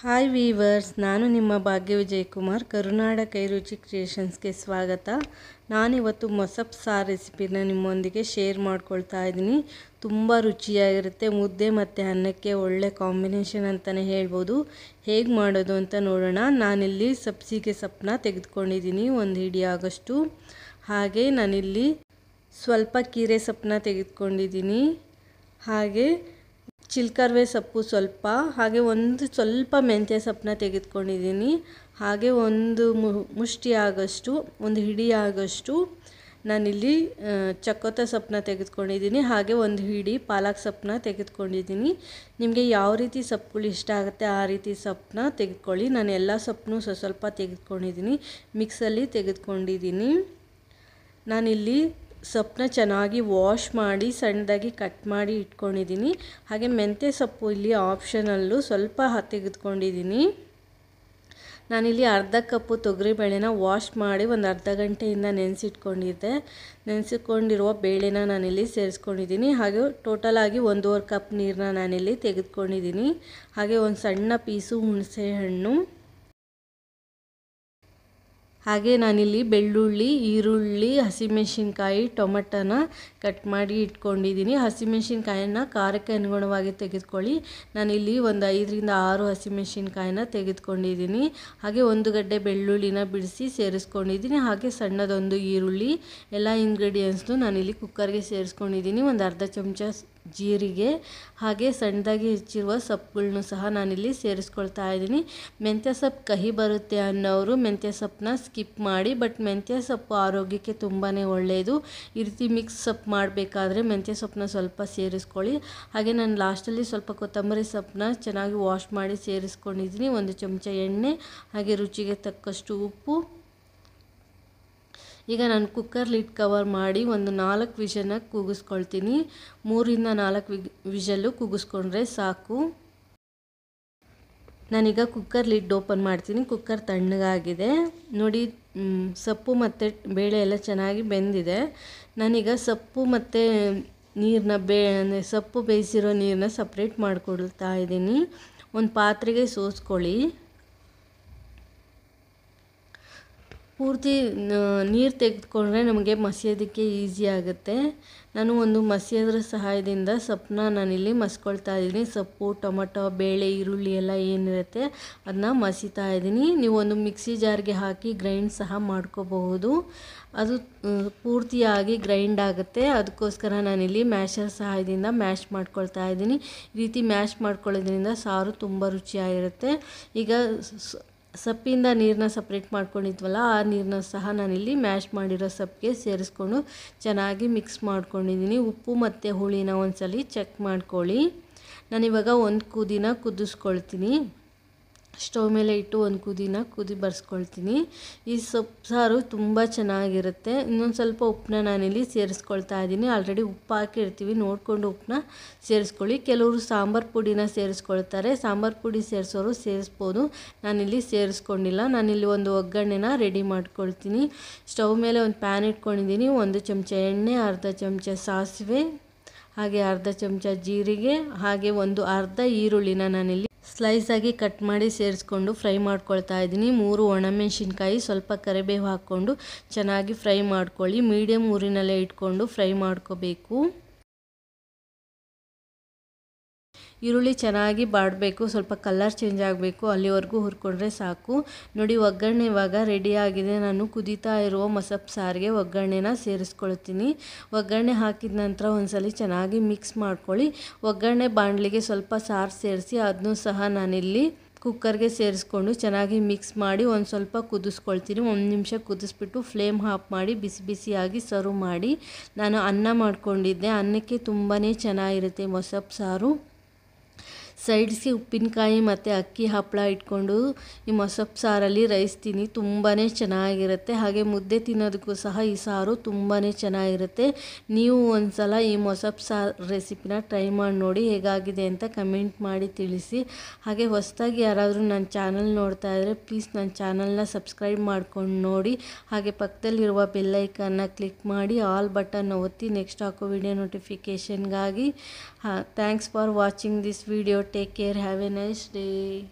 Hi viewers ನಾನು ನಿಮ್ಮ ಭಾಗ್ಯ ವಿಜಯ್ ಕುಮಾರ್ ಕರುನಾಡ ಕೈರುಚಿ ಕ್ರಿಯೇಷನ್ಸ್ಗೆ ಸ್ವಾಗತ ನಾನಿವತ್ತು ಮೊಸಪ್ ಸಾರು ರೆಸಿಪಿನ ನಿಮ್ಮೊಂದಿಗೆ ಶೇರ್ ಮಾಡ್ಕೊಳ್ತಾ ಇದ್ದೀನಿ ತುಂಬ ರುಚಿಯಾಗಿರುತ್ತೆ ಮುದ್ದೆ ಮತ್ತು ಅನ್ನಕ್ಕೆ ಒಳ್ಳೆ ಕಾಂಬಿನೇಷನ್ ಅಂತಲೇ ಹೇಳ್ಬೋದು ಹೇಗೆ ಮಾಡೋದು ಅಂತ ನೋಡೋಣ ನಾನಿಲ್ಲಿ ಸಬ್ಸಿಗೆ ಸಪ್ನ ತೆಗೆದುಕೊಂಡಿದ್ದೀನಿ ಒಂದು ಹಿಡಿ ಆಗೋಷ್ಟು ಹಾಗೆ ನಾನಿಲ್ಲಿ ಸ್ವಲ್ಪ ಕೀರೆ ಸೊಪ್ಪನ್ನ ತೆಗೆದುಕೊಂಡಿದ್ದೀನಿ ಹಾಗೆ ಚಿಲ್ಕರ್ವೆ ಸೊಪ್ಪು ಸ್ವಲ್ಪ ಹಾಗೆ ಒಂದು ಸ್ವಲ್ಪ ಮೆಂತ್ಯ ಸೊಪ್ಪನ್ನ ತೆಗೆದುಕೊಂಡಿದ್ದೀನಿ ಹಾಗೆ ಒಂದು ಮುಷ್ಟಿ ಆಗೋಷ್ಟು ಒಂದು ಹಿಡಿ ಆಗೋಷ್ಟು ನಾನಿಲ್ಲಿ ಚಕ್ಕೊತ ಸೊಪ್ಪನ್ನ ತೆಗೆದುಕೊಂಡಿದ್ದೀನಿ ಹಾಗೆ ಒಂದು ಹಿಡಿ ಪಾಲಕ್ ಸೊಪ್ಪನ್ನ ತೆಗೆದುಕೊಂಡಿದ್ದೀನಿ ನಿಮಗೆ ಯಾವ ರೀತಿ ಸೊಪ್ಪುಗಳು ಇಷ್ಟ ಆಗುತ್ತೆ ಆ ರೀತಿ ಸೊಪ್ಪನ್ನ ತೆಗೆದುಕೊಳ್ಳಿ ನಾನು ಎಲ್ಲ ಸೊಪ್ಪನ್ನೂ ಸ್ವಲ್ಪ ಸ್ವಲ್ಪ ತೆಗೆದುಕೊಂಡಿದ್ದೀನಿ ಮಿಕ್ಸಲ್ಲಿ ತೆಗೆದುಕೊಂಡಿದ್ದೀನಿ ನಾನಿಲ್ಲಿ ಸೊಪ್ಪನ್ನ ಚೆನ್ನಾಗಿ ವಾಶ್ ಮಾಡಿ ಸಣ್ಣದಾಗಿ ಕಟ್ ಮಾಡಿ ಇಟ್ಕೊಂಡಿದ್ದೀನಿ ಹಾಗೆ ಮೆಂತ್ಯ ಸೊಪ್ಪು ಇಲ್ಲಿ ಆಪ್ಷನಲ್ಲೂ ಸ್ವಲ್ಪ ತೆಗೆದುಕೊಂಡಿದ್ದೀನಿ ನಾನಿಲ್ಲಿ ಅರ್ಧ ಕಪ್ಪು ತೊಗರಿಬೇಳೆನ ವಾಶ್ ಮಾಡಿ ಒಂದು ಅರ್ಧ ಗಂಟೆಯಿಂದ ನೆನೆಸಿಟ್ಕೊಂಡಿದ್ದೆ ನೆನೆಸಿಕೊಂಡಿರುವ ಬೇಳೆನ ನಾನಿಲ್ಲಿ ಸೇರಿಸ್ಕೊಂಡಿದ್ದೀನಿ ಹಾಗೆ ಟೋಟಲಾಗಿ ಒಂದೂವರೆ ಕಪ್ ನೀರನ್ನ ನಾನಿಲ್ಲಿ ತೆಗೆದುಕೊಂಡಿದ್ದೀನಿ ಹಾಗೆ ಒಂದು ಸಣ್ಣ ಪೀಸು ಹುಣಸೆ ಹಣ್ಣು ಹಾಗೆ ನಾನಿಲ್ಲಿ ಬೆಳ್ಳುಳ್ಳಿ ಈರುಳ್ಳಿ ಹಸಿಮೆಣಸಿನ್ಕಾಯಿ ಟೊಮೆಟೊನ ಕಟ್ ಮಾಡಿ ಇಟ್ಕೊಂಡಿದ್ದೀನಿ ಹಸಿಮೆಣಸಿನ್ಕಾಯನ್ನ ಖಾರಕ್ಕೆ ಅನುಗುಣವಾಗಿ ತೆಗೆದುಕೊಳ್ಳಿ ನಾನಿಲ್ಲಿ ಒಂದು ಐದರಿಂದ ಆರು ಹಸಿಮೆಣಸಿನ್ಕಾಯಿನ ತೆಗೆದುಕೊಂಡಿದ್ದೀನಿ ಹಾಗೆ ಒಂದು ಗಡ್ಡೆ ಬೆಳ್ಳುಳ್ಳಿನ ಬಿಡಿಸಿ ಸೇರಿಸ್ಕೊಂಡಿದ್ದೀನಿ ಹಾಗೆ ಸಣ್ಣದೊಂದು ಈರುಳ್ಳಿ ಎಲ್ಲ ಇಂಗ್ರೀಡಿಯೆಂಟ್ಸ್ನು ನಾನಿಲ್ಲಿ ಕುಕ್ಕರ್ಗೆ ಸೇರಿಸ್ಕೊಂಡಿದ್ದೀನಿ ಒಂದು ಅರ್ಧ ಚಮಚ ಜೀರಿಗೆ ಹಾಗೆ ಸಣ್ಣದಾಗಿ ಹೆಚ್ಚಿರುವ ಸೊಪ್ಪುಗಳನ್ನು ಸಹ ನಾನಿಲ್ಲಿ ಸೇರಿಸ್ಕೊಳ್ತಾ ಇದ್ದೀನಿ ಮೆಂತ್ಯ ಸೊಪ್ಪು ಕಹಿ ಬರುತ್ತೆ ಅನ್ನೋರು ಮೆಂತ್ಯ ಸೊಪ್ಪನ್ನ ಸ್ಕಿಪ್ ಮಾಡಿ ಬಟ್ ಮೆಂತ್ಯ ಸೊಪ್ಪು ಆರೋಗ್ಯಕ್ಕೆ ತುಂಬಾ ಒಳ್ಳೆಯದು ಈ ರೀತಿ ಮಿಕ್ಸ್ ಸೊಪ್ಪು ಮಾಡಬೇಕಾದ್ರೆ ಮೆಂತ್ಯ ಸೊಪ್ಪನ್ನ ಸ್ವಲ್ಪ ಸೇರಿಸ್ಕೊಳ್ಳಿ ಹಾಗೆ ನಾನು ಲಾಸ್ಟಲ್ಲಿ ಸ್ವಲ್ಪ ಕೊತ್ತಂಬರಿ ಸೊಪ್ಪನ್ನ ಚೆನ್ನಾಗಿ ವಾಶ್ ಮಾಡಿ ಸೇರಿಸ್ಕೊಂಡಿದ್ದೀನಿ ಒಂದು ಚಮಚ ಎಣ್ಣೆ ಹಾಗೆ ರುಚಿಗೆ ತಕ್ಕಷ್ಟು ಉಪ್ಪು ಈಗ ನಾನು ಕುಕ್ಕರ್ ಲಿಡ್ ಕವರ್ ಮಾಡಿ ಒಂದು ನಾಲ್ಕು ವಿಷನ ಕೂಗಿಸ್ಕೊಳ್ತೀನಿ ಮೂರಿಂದ ನಾಲ್ಕು ವಿಷಲ್ಲು ಕೂಗಿಸ್ಕೊಂಡ್ರೆ ಸಾಕು ನಾನೀಗ ಕುಕ್ಕರ್ ಲಿಡ್ ಓಪನ್ ಮಾಡ್ತೀನಿ ಕುಕ್ಕರ್ ತಣ್ಣಗಾಗಿದೆ ನೋಡಿ ಸೊಪ್ಪು ಮತ್ತು ಬೇಳೆ ಎಲ್ಲ ಚೆನ್ನಾಗಿ ಬೆಂದಿದೆ ನಾನೀಗ ಸೊಪ್ಪು ಮತ್ತು ನೀರನ್ನ ಬೇ ಅಂದರೆ ಸೊಪ್ಪು ಬೇಯಿಸಿರೋ ನೀರನ್ನ ಸಪ್ರೇಟ್ ಮಾಡಿಕೊಡ್ತಾ ಇದ್ದೀನಿ ಒಂದು ಪಾತ್ರೆಗೆ ಸೋಸ್ಕೊಳ್ಳಿ ಪೂರ್ತಿ ನೀರು ತೆಗೆದುಕೊಂಡ್ರೆ ನಮಗೆ ಮಸಿಯೋದಕ್ಕೆ ಈಸಿ ಆಗುತ್ತೆ ನಾನು ಒಂದು ಮಸಿಯೋದ್ರ ಸಹಾಯದಿಂದ ಸೊಪ್ಪನ್ನ ನಾನಿಲ್ಲಿ ಮಸ್ಕೊಳ್ತಾ ಇದ್ದೀನಿ ಸೊಪ್ಪು ಟೊಮೊಟೊ ಬೇಳೆ ಈರುಳ್ಳಿ ಎಲ್ಲ ಏನಿರುತ್ತೆ ಅದನ್ನ ಮಸಿತಾ ಇದ್ದೀನಿ ನೀವು ಒಂದು ಮಿಕ್ಸಿ ಜಾರ್ಗೆ ಹಾಕಿ ಗ್ರೈಂಡ್ ಸಹ ಮಾಡ್ಕೋಬಹುದು ಅದು ಪೂರ್ತಿಯಾಗಿ ಗ್ರೈಂಡ್ ಆಗುತ್ತೆ ಅದಕ್ಕೋಸ್ಕರ ನಾನಿಲ್ಲಿ ಮ್ಯಾಶರ್ ಸಹಾಯದಿಂದ ಮ್ಯಾಶ್ ಮಾಡ್ಕೊಳ್ತಾ ಇದ್ದೀನಿ ಈ ರೀತಿ ಮ್ಯಾಶ್ ಮಾಡ್ಕೊಳ್ಳೋದ್ರಿಂದ ಸಾರು ತುಂಬ ರುಚಿಯಾಗಿರುತ್ತೆ ಈಗ ಸಪ್ಪಿಂದ ನೀರನ್ನ ಸಪ್ರೇಟ್ ಮಾಡ್ಕೊಂಡಿದ್ವಲ್ಲ ಆ ನೀರನ್ನ ಸಹ ನಾನಿಲ್ಲಿ ಮ್ಯಾಶ್ ಮಾಡಿರೋ ಸಪ್ಪಿಗೆ ಸೇರಿಸ್ಕೊಂಡು ಚೆನ್ನಾಗಿ ಮಿಕ್ಸ್ ಮಾಡ್ಕೊಂಡಿದ್ದೀನಿ ಉಪ್ಪು ಮತ್ತು ಹುಳಿನ ಸಲ ಚೆಕ್ ಮಾಡ್ಕೊಳ್ಳಿ ನಾನಿವಾಗ ಒಂದು ಕುದಿನ ಕುದಿಸ್ಕೊಳ್ತೀನಿ ಸ್ಟವ್ ಮೇಲೆ ಇಟ್ಟು ಒಂದು ಕುದಿನ ಕುದಿ ಬರ್ಸ್ಕೊಳ್ತೀನಿ ಈ ಸೊಪ್ಪು ಸಾರು ತುಂಬ ಚೆನ್ನಾಗಿರುತ್ತೆ ಇನ್ನೊಂದು ಸ್ವಲ್ಪ ಉಪ್ಪನ್ನ ನಾನಿಲ್ಲಿ ಸೇರಿಸ್ಕೊಳ್ತಾ ಇದ್ದೀನಿ ಆಲ್ರೆಡಿ ಉಪ್ಪು ಹಾಕಿರ್ತೀವಿ ನೋಡಿಕೊಂಡು ಉಪ್ಪನ್ನ ಸೇರಿಸ್ಕೊಳ್ಳಿ ಕೆಲವರು ಸಾಂಬಾರು ಪುಡಿನ ಸೇರಿಸ್ಕೊಳ್ತಾರೆ ಸಾಂಬಾರು ಪುಡಿ ಸೇರಿಸೋರು ಸೇರಿಸ್ಬೋದು ನಾನಿಲ್ಲಿ ಸೇರಿಸ್ಕೊಂಡಿಲ್ಲ ನಾನಿಲ್ಲಿ ಒಂದು ಒಗ್ಗರಣೆನ ರೆಡಿ ಮಾಡ್ಕೊಳ್ತೀನಿ ಸ್ಟವ್ ಮೇಲೆ ಒಂದು ಪ್ಯಾನ್ ಇಟ್ಕೊಂಡಿದ್ದೀನಿ ಒಂದು ಚಮಚ ಎಣ್ಣೆ ಅರ್ಧ ಚಮಚ ಸಾಸಿವೆ ಹಾಗೆ ಅರ್ಧ ಚಮಚ ಜೀರಿಗೆ ಹಾಗೆ ಒಂದು ಅರ್ಧ ಈರುಳ್ಳಿನ ನಾನಿಲ್ಲಿ ಸ್ಲೈಸಾಗಿ ಕಟ್ ಮಾಡಿ ಸೇರಿಸ್ಕೊಂಡು ಫ್ರೈ ಮಾಡ್ಕೊಳ್ತಾ ಇದ್ದೀನಿ ಮೂರು ಒಣಮೆಣಸಿನ್ಕಾಯಿ ಸ್ವಲ್ಪ ಕರಿಬೇವು ಹಾಕ್ಕೊಂಡು ಚೆನ್ನಾಗಿ ಫ್ರೈ ಮಾಡ್ಕೊಳ್ಳಿ ಮೀಡಿಯಮ್ ಊರಿನಲ್ಲೇ ಇಟ್ಕೊಂಡು ಫ್ರೈ ಮಾಡ್ಕೋಬೇಕು ಈರುಳ್ಳಿ ಚೆನ್ನಾಗಿ ಬಾಡಬೇಕು ಸ್ವಲ್ಪ ಕಲರ್ ಚೇಂಜ್ ಆಗಬೇಕು ಅಲ್ಲಿವರೆಗೂ ಹುರ್ಕೊಂಡ್ರೆ ಸಾಕು ನೋಡಿ ಒಗ್ಗರಣೆ ಇವಾಗ ರೆಡಿಯಾಗಿದೆ ನಾನು ಕುದೀತಾ ಇರುವ ಮೊಸಪ್ಪ ಸಾರಿಗೆ ಒಗ್ಗರಣೆನ ಸೇರಿಸ್ಕೊಳ್ತೀನಿ ಒಗ್ಗರಣೆ ಹಾಕಿದ ನಂತರ ಒಂದ್ಸಲಿ ಚೆನ್ನಾಗಿ ಮಿಕ್ಸ್ ಮಾಡ್ಕೊಳ್ಳಿ ಒಗ್ಗರಣೆ ಬಾಣಲಿಗೆ ಸ್ವಲ್ಪ ಸಾರು ಸೇರಿಸಿ ಅದನ್ನೂ ಸಹ ನಾನಿಲ್ಲಿ ಕುಕ್ಕರ್ಗೆ ಸೇರಿಸ್ಕೊಂಡು ಚೆನ್ನಾಗಿ ಮಿಕ್ಸ್ ಮಾಡಿ ಒಂದು ಸ್ವಲ್ಪ ಕುದಿಸ್ಕೊಳ್ತೀನಿ ಒಂದು ನಿಮಿಷ ಕುದಿಸ್ಬಿಟ್ಟು ಫ್ಲೇಮ್ ಹಾಫ್ ಮಾಡಿ ಬಿಸಿ ಬಿಸಿಯಾಗಿ ಸರ್ವ್ ಮಾಡಿ ನಾನು ಅನ್ನ ಮಾಡ್ಕೊಂಡಿದ್ದೆ ಅನ್ನಕ್ಕೆ ತುಂಬಾ ಚೆನ್ನಾಗಿರುತ್ತೆ ಮೊಸಪ್ಪು ಸಾರು ಸೈಡ್ಸಿ ಉಪ್ಪಿನಕಾಯಿ ಮತ್ತು ಅಕ್ಕಿ ಹಪ್ಪಳ ಇಟ್ಕೊಂಡು ಈ ಮೊಸಪ್ಪು ಸಾರಲ್ಲಿ ರೈಸ್ ತಿನ್ನಿ ತುಂಬಾ ಚೆನ್ನಾಗಿರುತ್ತೆ ಹಾಗೆ ಮುದ್ದೆ ತಿನ್ನೋದಕ್ಕೂ ಸಹ ಈ ಸಾರು ತುಂಬಾ ಚೆನ್ನಾಗಿರುತ್ತೆ ನೀವು ಒಂದು ಸಲ ಈ ಮೊಸಪ್ಪು ಸಾರು ರೆಸಿಪಿನ ಟ್ರೈ ಮಾಡಿ ನೋಡಿ ಹೇಗಾಗಿದೆ ಅಂತ ಕಮೆಂಟ್ ಮಾಡಿ ತಿಳಿಸಿ ಹಾಗೆ ಹೊಸದಾಗಿ ಯಾರಾದರೂ ನನ್ನ ಚಾನಲ್ ನೋಡ್ತಾ ಇದ್ದರೆ ಪ್ಲೀಸ್ ನನ್ನ ಚಾನಲ್ನ ಸಬ್ಸ್ಕ್ರೈಬ್ ಮಾಡ್ಕೊಂಡು ನೋಡಿ ಹಾಗೆ ಪಕ್ಕದಲ್ಲಿರುವ ಬೆಲ್ಲೈಕನ್ನ ಕ್ಲಿಕ್ ಮಾಡಿ ಆಲ್ ಬಟನ್ನ ಒತ್ತಿ ನೆಕ್ಸ್ಟ್ ಹಾಕೋ ವಿಡಿಯೋ ನೋಟಿಫಿಕೇಷನ್ಗಾಗಿ thanks for watching this video Take care. Have a nice day.